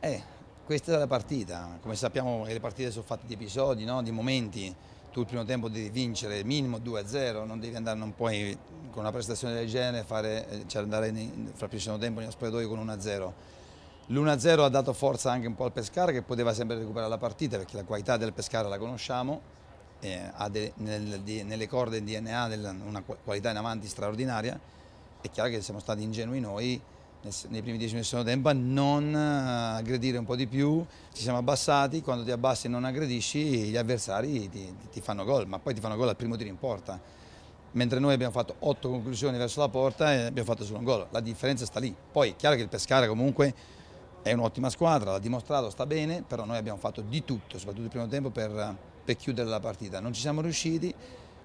Eh, questa è la partita, come sappiamo le partite sono fatte di episodi, no? di momenti, tu il primo tempo devi vincere minimo 2-0, non devi andare, non puoi con una prestazione del genere fare, eh, cioè andare in, fra più secondo tempo in spogliatoio con 1-0. L'1-0 ha dato forza anche un po' al Pescara che poteva sempre recuperare la partita perché la qualità del Pescara la conosciamo, eh, ha de, nel, de, nelle corde del DNA del, una qualità in avanti straordinaria, è chiaro che siamo stati ingenui noi nei primi dieci minuti del secondo tempo, a non eh, aggredire un po' di più, ci siamo abbassati, quando ti abbassi e non aggredisci gli avversari ti, ti fanno gol, ma poi ti fanno gol al primo tiro in porta, mentre noi abbiamo fatto otto conclusioni verso la porta e abbiamo fatto solo un gol, la differenza sta lì, poi è chiaro che il Pescara comunque è un'ottima squadra, l'ha dimostrato, sta bene, però noi abbiamo fatto di tutto, soprattutto il primo tempo, per, per chiudere la partita, non ci siamo riusciti,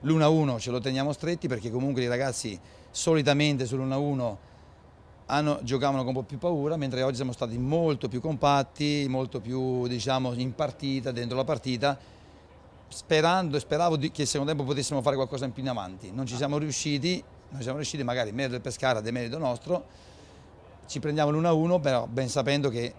l'1-1 ce lo teniamo stretti perché comunque i ragazzi solitamente sull'1-1 hanno, giocavano con un po' più paura, mentre oggi siamo stati molto più compatti, molto più diciamo, in partita, dentro la partita, sperando e speravo che il secondo tempo potessimo fare qualcosa in più in avanti. Non ci ah. siamo riusciti, non siamo riusciti magari merito del Pescara, demerito nostro, ci prendiamo l'1-1, però ben sapendo che eh,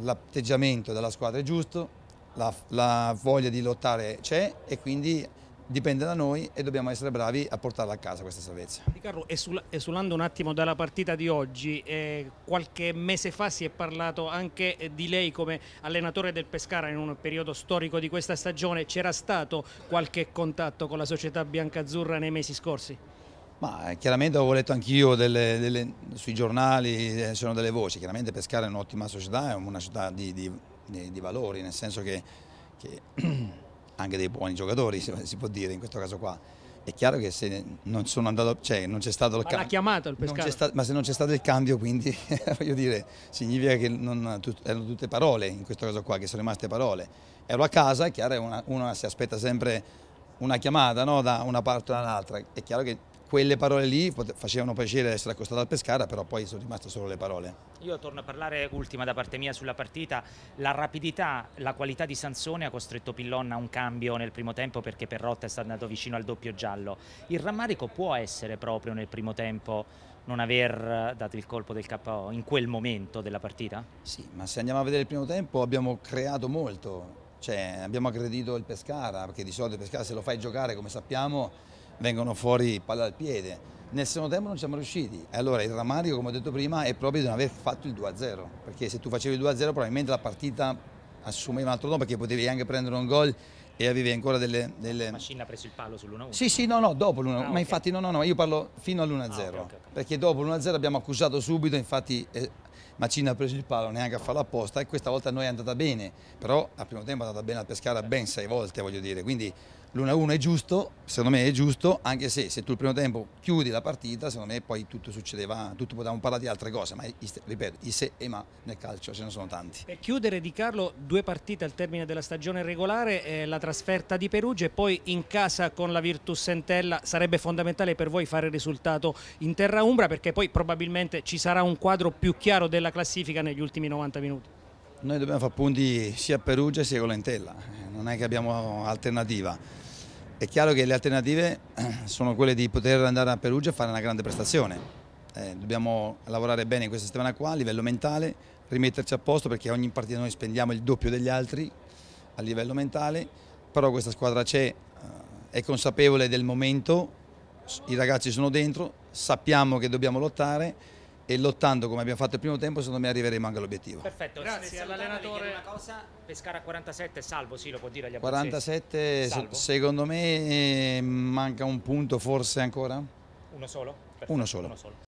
l'atteggiamento della squadra è giusto, la, la voglia di lottare c'è e quindi dipende da noi e dobbiamo essere bravi a portarla a casa questa salvezza. Riccardo, esulando un attimo dalla partita di oggi, eh, qualche mese fa si è parlato anche eh, di lei come allenatore del Pescara in un periodo storico di questa stagione, c'era stato qualche contatto con la società biancazzurra nei mesi scorsi? Ma eh, chiaramente avevo letto anch'io sui giornali, eh, c'erano delle voci, chiaramente Pescara è un'ottima società, è una società di, di, di valori, nel senso che, che anche dei buoni giocatori, si può dire in questo caso qua. È chiaro che se non sono andato, cioè non c'è stato il cambio. L'ha chiamato il pescatore. Sta, ma se non c'è stato il cambio, quindi voglio dire, significa che non, tut, erano tutte parole in questo caso qua, che sono rimaste parole. Ero a casa, è chiaro, una, una si aspetta sempre una chiamata no, da una parte o dall'altra. È chiaro che quelle parole lì facevano piacere essere accostato al Pescara, però poi sono rimaste solo le parole. Io torno a parlare ultima da parte mia sulla partita. La rapidità, la qualità di Sansone ha costretto Pillon a un cambio nel primo tempo perché Perrotta è stato andato vicino al doppio giallo. Il rammarico può essere proprio nel primo tempo non aver dato il colpo del KO in quel momento della partita? Sì, ma se andiamo a vedere il primo tempo abbiamo creato molto, cioè, abbiamo aggredito il Pescara, perché di solito il Pescara se lo fai giocare come sappiamo vengono fuori palla al piede. Nel secondo tempo non siamo riusciti. E allora il rammarico, come ho detto prima, è proprio di non aver fatto il 2-0. Perché se tu facevi il 2-0 probabilmente la partita assumeva un altro nome perché potevi anche prendere un gol e avevi ancora delle... delle... Mascina ha preso il palo sull'1-1? Sì, sì, no, no, dopo l'1-1. Ah, ma okay. infatti no, no, no, io parlo fino all'1-0. Ah, okay, okay. Perché dopo l'1-0 abbiamo accusato subito, infatti... Eh, Macina ha preso il palo neanche a farlo apposta e questa volta a noi è andata bene, però al primo tempo è andata bene al Pescara certo. ben sei volte, voglio dire, quindi l'1-1 è giusto, secondo me è giusto, anche se se tu il primo tempo chiudi la partita, secondo me poi tutto succedeva, tutto potevamo parlare di altre cose, ma ripeto, i se e i ma nel calcio ce ne sono tanti. Per chiudere Di Carlo, due partite al termine della stagione regolare, eh, la trasferta di Perugia e poi in casa con la Virtus Entella, sarebbe fondamentale per voi fare il risultato in terra umbra perché poi probabilmente ci sarà un quadro più chiaro della classifica negli ultimi 90 minuti. Noi dobbiamo fare punti sia a Perugia sia con l'Entella non è che abbiamo alternativa. È chiaro che le alternative eh, sono quelle di poter andare a Perugia a fare una grande prestazione. Eh, dobbiamo lavorare bene in questa settimana qua a livello mentale, rimetterci a posto perché ogni partita noi spendiamo il doppio degli altri a livello mentale, però questa squadra c'è, eh, è consapevole del momento, i ragazzi sono dentro, sappiamo che dobbiamo lottare e lottando come abbiamo fatto il primo tempo secondo me arriveremo anche all'obiettivo. Perfetto, grazie all'allenatore. Una pescare a 47 salvo, sì lo può dire agli 47 salvo. secondo me eh, manca un punto forse ancora? Uno solo? Perfetto, uno solo. Uno solo.